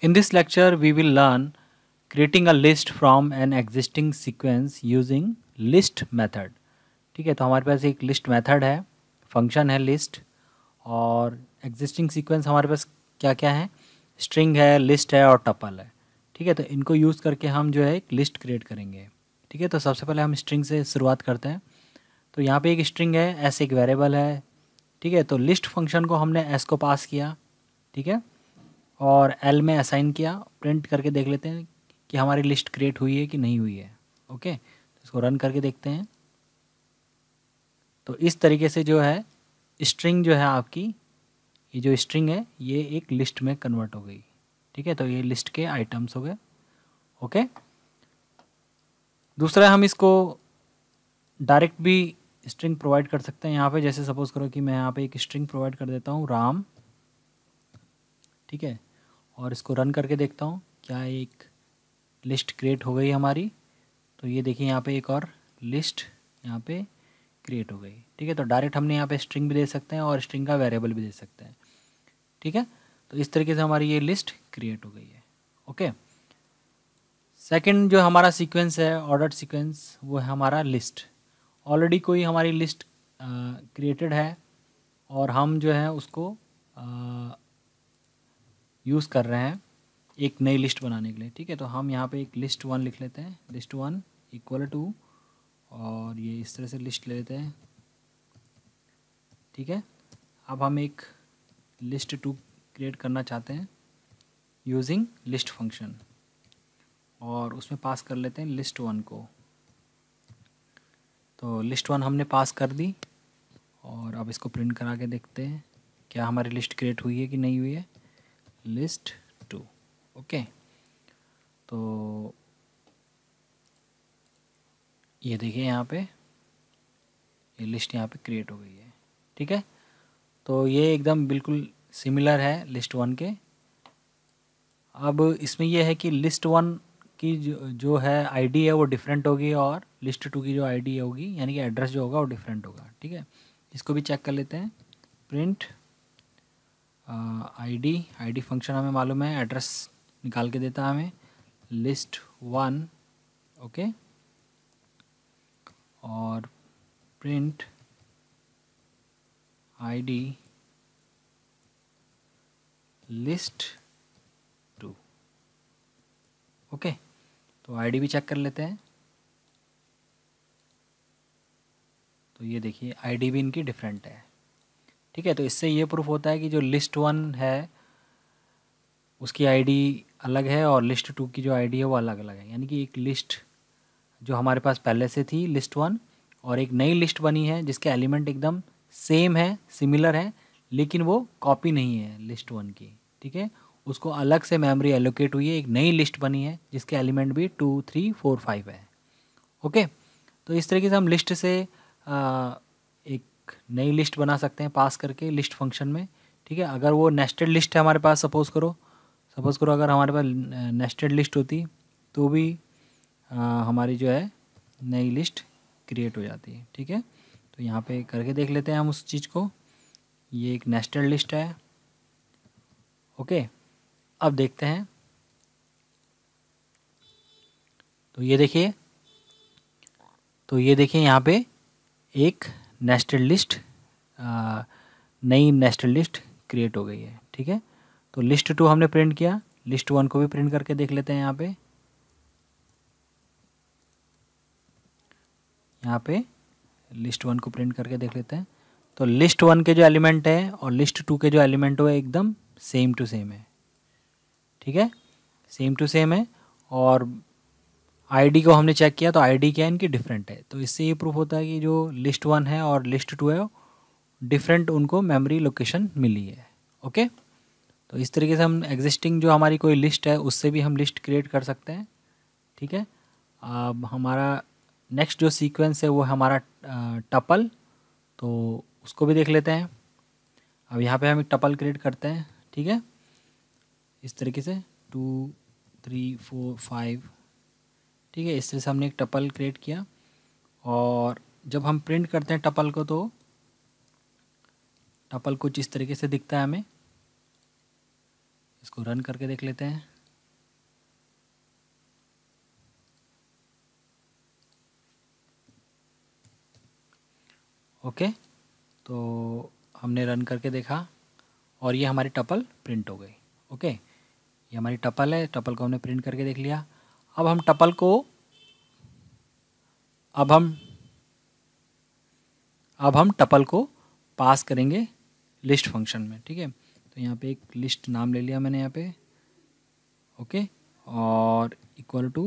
In this lecture, we will learn creating a list from an existing sequence using list method. ठीक है तो हमारे पास एक list method है function है list और existing sequence हमारे पास क्या क्या है string है list है और tuple है ठीक है तो इनको use करके हम जो है एक list create करेंगे ठीक है तो सबसे पहले हम string से शुरुआत करते हैं तो यहाँ पे एक string है s एक variable है ठीक है तो list function को हमने s को pass किया ठीक है और एल में असाइन किया प्रिंट करके देख लेते हैं कि हमारी लिस्ट क्रिएट हुई है कि नहीं हुई है ओके तो इसको रन करके देखते हैं तो इस तरीके से जो है स्ट्रिंग जो है आपकी ये जो स्ट्रिंग है ये एक लिस्ट में कन्वर्ट हो गई ठीक है तो ये लिस्ट के आइटम्स हो गए ओके दूसरा हम इसको डायरेक्ट भी स्ट्रिंग प्रोवाइड कर सकते हैं यहाँ पे जैसे सपोज करो कि मैं यहाँ पे एक स्ट्रिंग प्रोवाइड कर देता हूँ राम ठीक है और इसको रन करके देखता हूँ क्या एक लिस्ट क्रिएट हो गई हमारी तो ये देखिए यहाँ पे एक और लिस्ट यहाँ पे क्रिएट हो गई ठीक है तो डायरेक्ट हमने यहाँ पे स्ट्रिंग भी दे सकते हैं और स्ट्रिंग का वेरिएबल भी दे सकते हैं ठीक है तो इस तरीके से हमारी ये लिस्ट क्रिएट हो गई है ओके सेकेंड जो हमारा सिक्वेंस है ऑर्डर सिक्वेंस वो है हमारा लिस्ट ऑलरेडी कोई हमारी लिस्ट क्रिएटेड है और हम जो है उसको यूज़ कर रहे हैं एक नई लिस्ट बनाने के लिए ठीक है तो हम यहाँ पे एक लिस्ट वन लिख लेते हैं लिस्ट वन इक्वल टू और ये इस तरह से लिस्ट ले लेते हैं ठीक है अब हम एक लिस्ट टू क्रिएट करना चाहते हैं यूजिंग लिस्ट फंक्शन और उसमें पास कर लेते हैं लिस्ट वन को तो लिस्ट वन हमने पास कर दी और अब इसको प्रिंट करा के देखते हैं क्या हमारी लिस्ट क्रिएट हुई है कि नहीं हुई है लिस्ट टू ओके तो ये देखिए यहाँ पे ये लिस्ट यहाँ पे क्रिएट हो गई है ठीक है तो ये एकदम बिल्कुल सिमिलर है लिस्ट वन के अब इसमें यह है कि लिस्ट वन की जो जो है आईडी है वो डिफरेंट होगी और लिस्ट टू की जो आईडी होगी यानी कि एड्रेस जो होगा वो डिफरेंट होगा ठीक है इसको भी चेक कर लेते हैं प्रिंट आईडी आईडी फंक्शन हमें मालूम है एड्रेस निकाल के देता है हमें लिस्ट वन ओके और print ID list two okay तो आईडी भी चेक कर लेते हैं तो ये देखिए आईडी भी इनकी डिफरेंट है ठीक है तो इससे ये प्रूफ होता है कि जो लिस्ट वन है उसकी आईडी अलग है और लिस्ट टू की जो आईडी है वो अलग अलग है यानी कि एक लिस्ट जो हमारे पास पहले से थी लिस्ट वन और एक नई लिस्ट बनी है जिसके एलिमेंट एकदम सेम है सिमिलर है लेकिन वो कॉपी नहीं है लिस्ट वन की ठीक है उसको अलग से मेमोरी एलोकेट हुई है एक नई लिस्ट बनी है जिसके एलिमेंट भी टू थ्री फोर फाइव है ओके तो इस तरीके से हम लिस्ट से आ, नई लिस्ट बना सकते हैं पास करके लिस्ट फंक्शन में ठीक है अगर वो नेस्टेड लिस्ट है हमारे पास सपोज़ करो सपोज़ करो अगर हमारे पास नेस्टेड लिस्ट होती तो भी आ, हमारी जो है नई लिस्ट क्रिएट हो जाती है ठीक है तो यहाँ पे करके देख लेते हैं हम उस चीज़ को ये एक नेस्टेड लिस्ट है ओके अब देखते हैं तो ये देखिए तो ये देखिए यहाँ पे एक नेस्टेड लिस्ट नई नेस्टेड लिस्ट क्रिएट हो गई है ठीक है तो लिस्ट टू हमने प्रिंट किया लिस्ट वन को भी प्रिंट करके देख लेते हैं यहाँ पे यहाँ पे लिस्ट वन को प्रिंट करके देख लेते हैं तो लिस्ट वन के जो एलिमेंट है और लिस्ट टू के जो एलिमेंट हो एकदम सेम टू सेम है ठीक है सेम टू सेम है और आईडी को हमने चेक किया तो आईडी क्या है इनकी डिफरेंट है तो इससे ये प्रूफ होता है कि जो लिस्ट वन है और लिस्ट टू है डिफरेंट उनको मेमोरी लोकेशन मिली है ओके तो इस तरीके से हम एग्जिस्टिंग जो हमारी कोई लिस्ट है उससे भी हम लिस्ट क्रिएट कर सकते हैं ठीक है अब हमारा नेक्स्ट जो सीक्वेंस है वो हमारा टपल तो उसको भी देख लेते हैं अब यहाँ पे हम एक टपल क्रिएट करते हैं ठीक है इस तरीके से टू थ्री फोर फाइव ठीक है इस तरह से हमने एक टपल क्रिएट किया और जब हम प्रिंट करते हैं टपल को तो टपल कुछ इस तरीके से दिखता है हमें इसको रन करके देख लेते हैं ओके तो हमने रन करके देखा और ये हमारी टपल प्रिंट हो गई ओके ये हमारी टपल है टपल को हमने प्रिंट करके देख लिया अब हम टपल को अब हम अब हम टपल को पास करेंगे लिस्ट फंक्शन में ठीक है तो यहाँ पे एक लिस्ट नाम ले लिया मैंने यहाँ पे ओके और इक्वल टू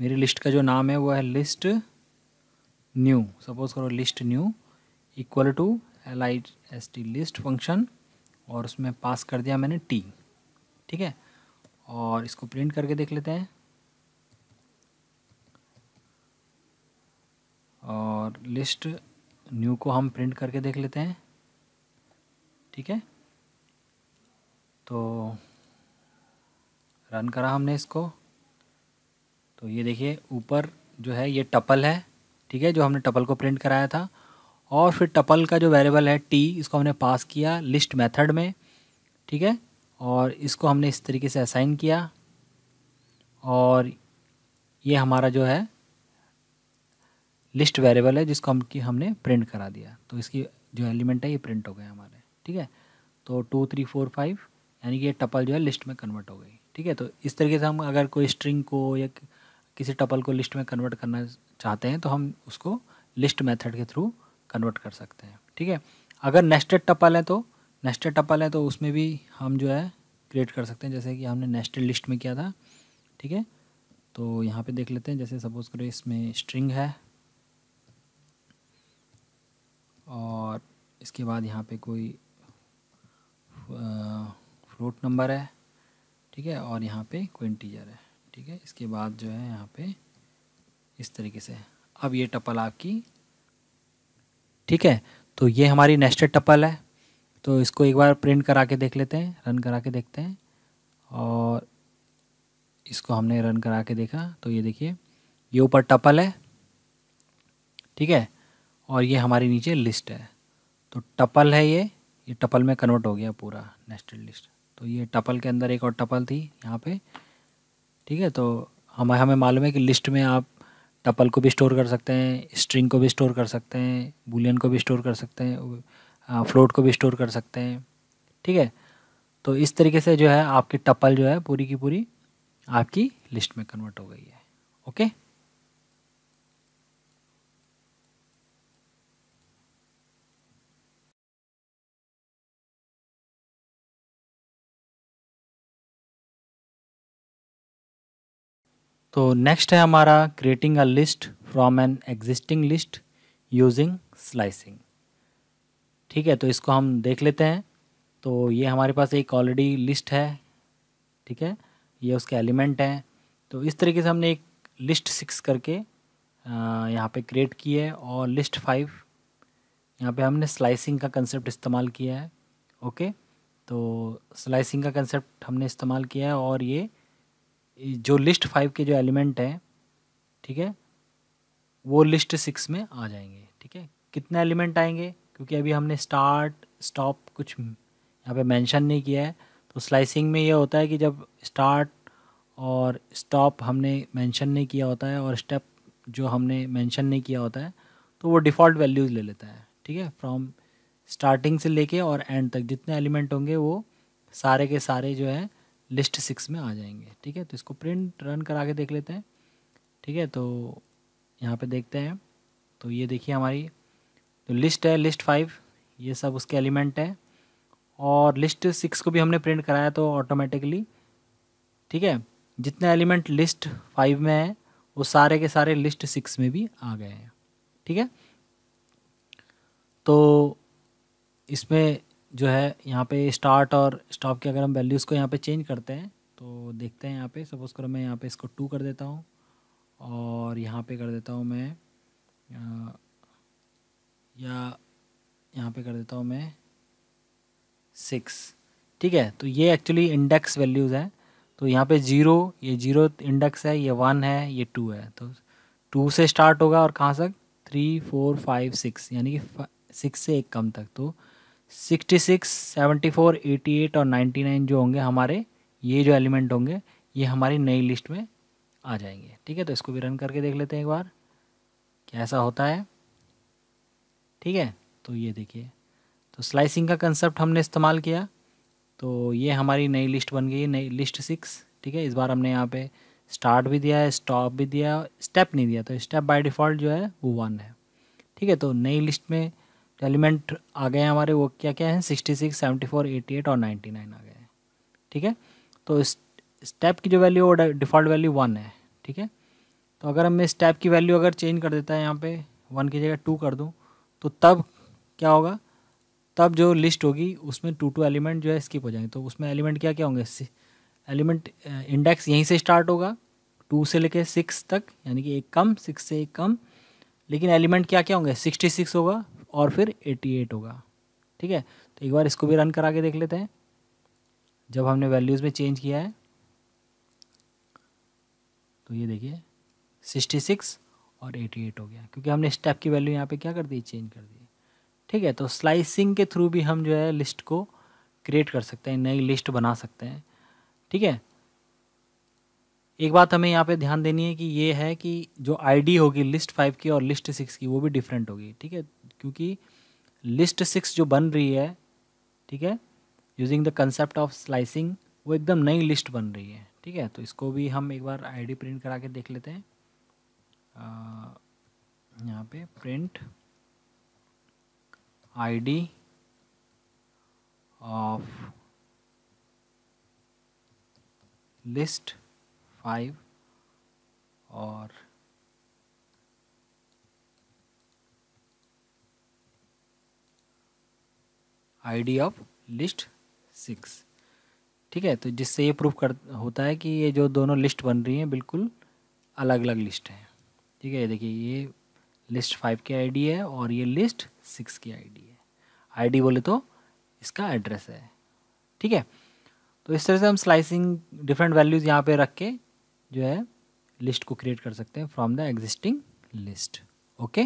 मेरी लिस्ट का जो नाम है वो है लिस्ट न्यू सपोज करो list new equal to L I S T list function और उसमें पास कर दिया मैंने टी ठीक है और इसको प्रिंट करके देख लेते हैं और लिस्ट न्यू को हम प्रिंट करके देख लेते हैं ठीक है तो रन करा हमने इसको तो ये देखिए ऊपर जो है ये टपल है ठीक है जो हमने टपल को प्रिंट कराया था और फिर टपल का जो वेरिएबल है टी इसको हमने पास किया लिस्ट मेथड में ठीक है और इसको हमने इस तरीके से असाइन किया और ये हमारा जो है लिस्ट वेरिएबल है जिसको हम कि हमने प्रिंट करा दिया तो इसकी जो एलिमेंट है ये प्रिंट हो गए हमारे ठीक है तो टू थ्री फोर फाइव यानी कि ये टपल जो है लिस्ट में कन्वर्ट हो गई ठीक है तो इस तरीके से हम अगर कोई स्ट्रिंग को या किसी टपल को लिस्ट में कन्वर्ट करना चाहते हैं तो हम उसको लिस्ट मेथड के थ्रू कन्वर्ट कर सकते हैं ठीक है अगर नेस्टेड टपल है तो नेस्टेड टपल है तो उसमें भी हम जो है क्रिएट कर सकते हैं जैसे कि हमने नेस्टेड लिस्ट में किया था ठीक है तो यहाँ पे देख लेते हैं जैसे सपोज करो इसमें स्ट्रिंग है और इसके बाद यहाँ पे कोई फ्लोट नंबर है ठीक है और यहाँ पे कोई इंटीजर है ठीक है इसके बाद जो है यहाँ पे इस तरीके से अब ये टपल आपकी ठीक है तो ये हमारी नेस्टेड टपल है तो इसको एक बार प्रिंट करा के देख लेते हैं रन करा के देखते हैं और इसको हमने रन करा के देखा तो ये देखिए ये ऊपर टपल है ठीक है और ये हमारी नीचे लिस्ट है तो टपल है ये ये टपल में कन्वर्ट हो गया पूरा नेस्टेड लिस्ट तो ये टपल के अंदर एक और टपल थी यहाँ पे ठीक है तो हमें हमें मालूम है कि लिस्ट में आप टपल को भी स्टोर कर सकते हैं स्ट्रिंग को भी स्टोर कर सकते हैं बुलियन को भी स्टोर कर सकते हैं फ्लोट को भी स्टोर कर सकते हैं ठीक है तो इस तरीके से जो है आपकी टपल जो है पूरी की पूरी आपकी लिस्ट में कन्वर्ट हो गई है ओके तो नेक्स्ट है हमारा creating a list from an existing list using slicing ठीक है तो इसको हम देख लेते हैं तो ये हमारे पास एक ऑलरेडी लिस्ट है ठीक है ये उसके एलिमेंट हैं तो इस तरीके से हमने एक लिस्ट सिक्स करके यहाँ पे क्रिएट की है और लिस्ट फाइव यहाँ पे हमने स्लाइसिंग का कंसेप्ट इस्तेमाल किया है ओके तो स्लाइसिंग का कंसेप्ट हमने इस्तेमाल किया है और ये जो लिस्ट फाइव के जो एलिमेंट हैं ठीक है वो लिस्ट सिक्स में आ जाएंगे ठीक है कितने एलिमेंट आएंगे क्योंकि अभी हमने स्टार्ट स्टॉप कुछ यहाँ पे मेंशन नहीं किया है तो स्लाइसिंग में ये होता है कि जब स्टार्ट और स्टॉप हमने मेंशन नहीं किया होता है और स्टेप जो हमने मेंशन नहीं किया होता है तो वो डिफ़ॉल्ट वैल्यूज़ ले लेता है ठीक है फ्रॉम स्टार्टिंग से लेके और एंड तक जितने एलिमेंट होंगे वो सारे के सारे जो है लिस्ट सिक्स में आ जाएंगे ठीक है तो इसको प्रिंट रन करा के देख लेते हैं ठीक है तो यहाँ पर देखते हैं तो ये देखिए हमारी तो लिस्ट है लिस्ट फाइव ये सब उसके एलिमेंट है और लिस्ट सिक्स को भी हमने प्रिंट कराया तो ऑटोमेटिकली ठीक है जितने एलिमेंट लिस्ट फाइव में है वो सारे के सारे लिस्ट सिक्स में भी आ गए हैं ठीक है तो इसमें जो है यहाँ पे स्टार्ट और स्टॉप की अगर हम वैल्यूज़ को यहाँ पे चेंज करते हैं तो देखते हैं यहाँ पे सपोज़ करो मैं यहाँ पे इसको टू कर देता हूँ और यहाँ पे कर देता हूँ मैं या यहाँ पे कर देता हूँ मैं सिक्स ठीक है तो ये एक्चुअली इंडेक्स वैल्यूज़ हैं तो यहाँ पे जीरो ये जीरो इंडेक्स है ये वन है ये टू है तो टू से स्टार्ट होगा और कहाँ तक थ्री फोर फाइव सिक्स यानी कि सिक्स से एक कम तक तो sixty six seventy four eighty eight और नाइन्टी नाइन जो होंगे हमारे ये जो एलिमेंट होंगे ये हमारी नई लिस्ट में आ जाएंगे ठीक है तो इसको भी रन करके देख लेते हैं एक बार कैसा होता है ठीक है तो ये देखिए तो स्लाइसिंग का कंसेप्ट हमने इस्तेमाल किया तो ये हमारी नई लिस्ट बन गई नई लिस्ट सिक्स ठीक है इस बार हमने यहाँ पे स्टार्ट भी दिया है स्टॉप भी दिया स्टेप नहीं दिया तो स्टेप बाय डिफ़ॉल्ट जो है वो वन है ठीक है तो नई लिस्ट में एलिमेंट आ गए हैं हमारे वो क्या क्या हैं sixty six seventy four eighty eight और नाइन्टी नाइन आ गए हैं ठीक है तो स्टेप की जो वैल्यू वो डिफ़ॉल्ट वैल्यू वन है ठीक है तो अगर हमें स्टेप की वैल्यू अगर चेंज कर देता है यहाँ पर वन की जगह टू कर दूँ तो तब क्या होगा तब जो लिस्ट होगी उसमें टू टू एलिमेंट जो है स्किप हो जाएंगे तो उसमें एलिमेंट क्या क्या होंगे एलिमेंट इंडेक्स uh, यहीं से स्टार्ट होगा टू से लेके सिक्स तक यानी कि एक कम सिक्स से एक कम लेकिन एलिमेंट क्या क्या होंगे सिक्सटी सिक्स होगा और फिर एटी एट होगा ठीक है तो एक बार इसको भी रन करा के देख लेते हैं जब हमने वैल्यूज़ में चेंज किया है तो ये देखिए सिक्सटी सिक्स और 88 हो गया क्योंकि हमने स्टेप की वैल्यू यहाँ पे क्या कर दी चेंज कर दी ठीक है तो स्लाइसिंग के थ्रू भी हम जो है लिस्ट को क्रिएट कर सकते हैं नई लिस्ट बना सकते हैं ठीक है एक बात हमें यहाँ पे ध्यान देनी है कि ये है कि जो आईडी होगी लिस्ट फाइव की और लिस्ट सिक्स की वो भी डिफरेंट होगी ठीक है क्योंकि लिस्ट सिक्स जो बन रही है ठीक है using the concept of slicing वो एकदम नई लिस्ट बन रही है ठीक है तो इसको भी हम एक बार आईडी प्रिंट करा के देख लेते हैं यहाँ पे print ID of list five और आईडी ऑफ लिस्ट सिक्स ठीक है तो जिससे ये प्रूफ कर होता है कि ये जो दोनों लिस्ट बन रही हैं बिल्कुल अलग अलग लिस्ट हैं ठीक है देखिए ये लिस्ट फाइव की आईडी है और ये लिस्ट सिक्स की आईडी है आईडी बोले तो इसका एड्रेस है ठीक है तो इस तरह से हम स्लाइसिंग डिफरेंट वैल्यूज़ यहाँ पे रख के जो है लिस्ट को क्रिएट कर सकते हैं from the existing list okay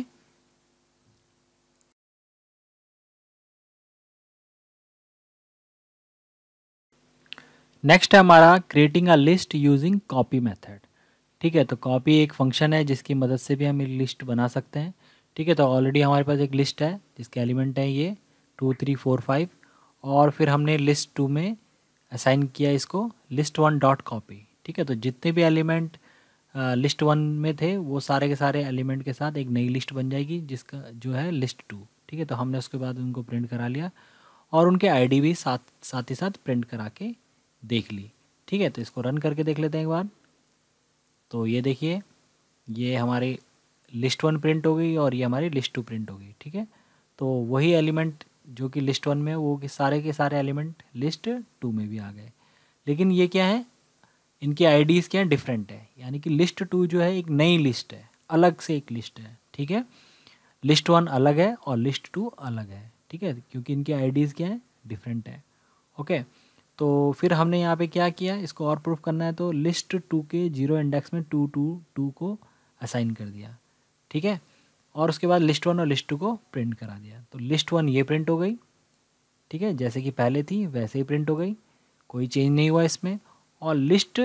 next है हमारा creating a list using copy method ठीक है तो कॉपी एक फंक्शन है जिसकी मदद से भी हम एक लिस्ट बना सकते हैं ठीक है तो ऑलरेडी हमारे पास एक लिस्ट है जिसके एलिमेंट हैं ये टू थ्री फोर फाइव और फिर हमने लिस्ट टू में असाइन किया इसको लिस्ट वन डॉट कॉपी ठीक है तो जितने भी एलिमेंट लिस्ट वन में थे वो सारे के सारे एलिमेंट के साथ एक नई लिस्ट बन जाएगी जिसका जो है लिस्ट टू ठीक है तो हमने उसके बाद उनको प्रिंट करा लिया और उनके आईडी भी साथ साथ ही साथ प्रिंट करा के देख ली ठीक है तो इसको रन करके देख लेते हैं एक बार तो ये देखिए ये हमारी लिस्ट वन प्रिंट हो गई और ये हमारी लिस्ट टू प्रिंट हो गई ठीक है तो वही एलिमेंट जो कि लिस्ट वन में वो कि सारे के सारे एलिमेंट लिस्ट टू में भी आ गए लेकिन ये क्या है इनकी आईडीज़ क्या डिफरेंट है यानी कि लिस्ट टू जो है एक नई लिस्ट है अलग से एक लिस्ट है ठीक है लिस्ट वन अलग है और लिस्ट टू अलग है ठीक है क्योंकि इनकी आईडीज़ क्या हैं डिफरेंट है ओके okay? तो फिर हमने यहाँ पे क्या किया इसको और प्रूफ करना है तो लिस्ट टू के जीरो इंडेक्स में टू टू टू को असाइन कर दिया ठीक है और उसके बाद लिस्ट वन और लिस्ट टू को प्रिंट करा दिया तो लिस्ट वन ये प्रिंट हो गई ठीक है जैसे कि पहले थी वैसे ही प्रिंट हो गई कोई चेंज नहीं हुआ इसमें और लिस्ट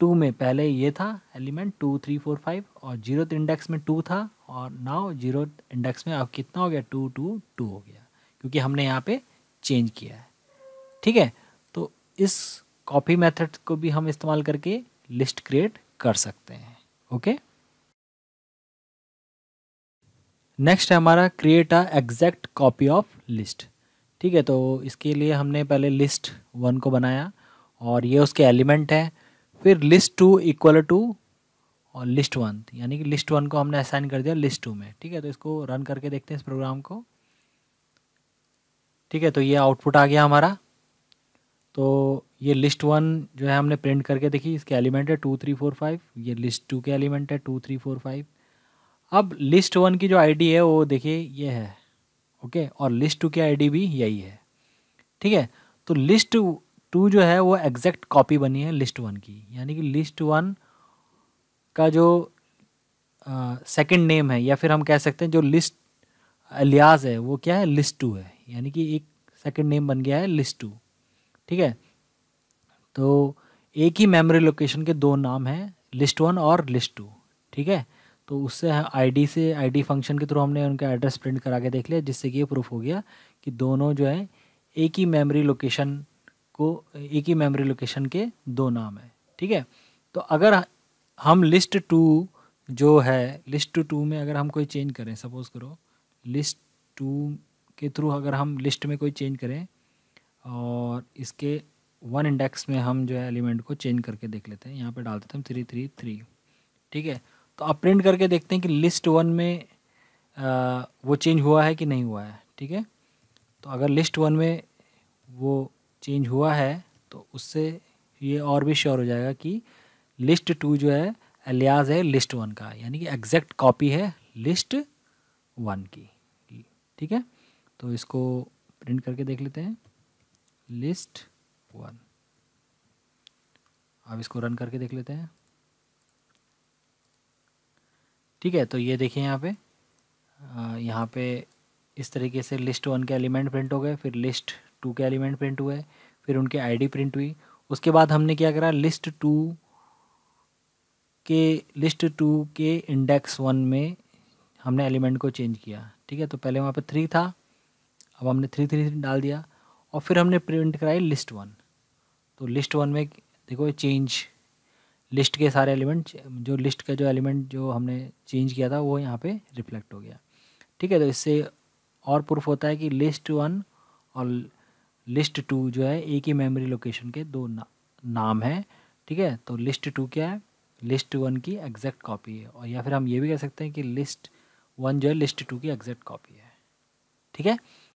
टू में पहले ये था element two three four five और जीरो इंडेक्स में टू था और नाव जीरो इंडेक्स में अब कितना हो गया टू टू टू हो गया क्योंकि हमने यहाँ पे चेंज किया है ठीक है इस कॉपी मेथड को भी हम इस्तेमाल करके लिस्ट क्रिएट कर सकते हैं ओके नेक्स्ट है हमारा create a exact copy of list ठीक है तो इसके लिए हमने पहले लिस्ट वन को बनाया और ये उसके एलिमेंट है फिर लिस्ट टू इक्वल टू और लिस्ट वन यानी कि लिस्ट वन को हमने असाइन कर दिया लिस्ट टू में ठीक है तो इसको रन करके देखते हैं इस प्रोग्राम को ठीक है तो ये आउटपुट आ गया हमारा तो ये लिस्ट वन जो है हमने प्रिंट करके देखी इसके एलिमेंट है टू थ्री फोर फाइव ये लिस्ट टू के एलिमेंट है टू थ्री फोर फाइव अब लिस्ट वन की जो आईडी है वो देखिए ये है ओके और लिस्ट टू की आईडी भी यही है ठीक है तो लिस्ट टू जो है वो एग्जैक्ट कॉपी बनी है लिस्ट वन की यानी कि लिस्ट वन का जो सेकंड uh, नेम है या फिर हम कह सकते हैं जो लिस्ट अलियाज है वो क्या है लिस्ट टू है यानी कि एक सेकंड नेम बन गया है लिस्ट टू ठीक है तो एक ही मेमोरी लोकेशन के दो नाम हैं लिस्ट वन और लिस्ट टू ठीक है तो उससे आईडी से आईडी फंक्शन के थ्रू हमने उनका एड्रेस प्रिंट करा के देख लिया जिससे कि ये प्रूफ हो गया कि दोनों जो हैं एक ही मेमोरी लोकेशन को एक ही मेमोरी लोकेशन के दो नाम हैं ठीक है तो अगर हम लिस्ट टू जो है लिस्ट टू में अगर हम कोई चेंज करें सपोज़ करो लिस्ट टू के थ्रू अगर हम लिस्ट में कोई चेंज करें और इसके वन इंडेक्स में हम जो है एलिमेंट को चेंज करके देख लेते हैं यहाँ पे डाल देते हैं थ्री थ्री थ्री ठीक है तो आप प्रिंट करके देखते हैं कि लिस्ट वन में आ, वो चेंज हुआ है कि नहीं हुआ है ठीक है तो अगर लिस्ट वन में वो चेंज हुआ है तो उससे ये और भी श्योर हो जाएगा कि लिस्ट टू जो है अलियाज है लिस्ट वन का यानी कि एग्जैक्ट कॉपी है लिस्ट वन की ठीक है तो इसको प्रिंट करके देख लेते हैं लिस्ट वन अब इसको रन करके देख लेते हैं ठीक है तो ये देखिए यहाँ पे यहाँ पे इस तरीके से लिस्ट वन के एलिमेंट प्रिंट हो गए फिर लिस्ट टू के एलिमेंट प्रिंट हुए फिर उनके आईडी प्रिंट हुई उसके बाद हमने क्या करा लिस्ट टू के लिस्ट टू के इंडेक्स वन में हमने एलिमेंट को चेंज किया ठीक है तो पहले वहाँ पे थ्री था अब हमने थ्री थ्री डाल दिया और फिर हमने प्रिंट कराई लिस्ट वन तो लिस्ट वन में देखो चेंज लिस्ट के सारे एलिमेंट जो लिस्ट का जो एलिमेंट जो हमने चेंज किया था वो यहाँ पे रिफ्लेक्ट हो गया ठीक है तो इससे और प्रूफ होता है कि लिस्ट वन और लिस्ट टू जो है एक ही मेमोरी लोकेशन के दो ना, नाम हैं ठीक है तो लिस्ट टू क्या है लिस्ट वन की एग्जैक्ट कॉपी है और या फिर हम ये भी कह सकते हैं कि लिस्ट वन जो है लिस्ट टू की एग्जैक्ट कॉपी है ठीक है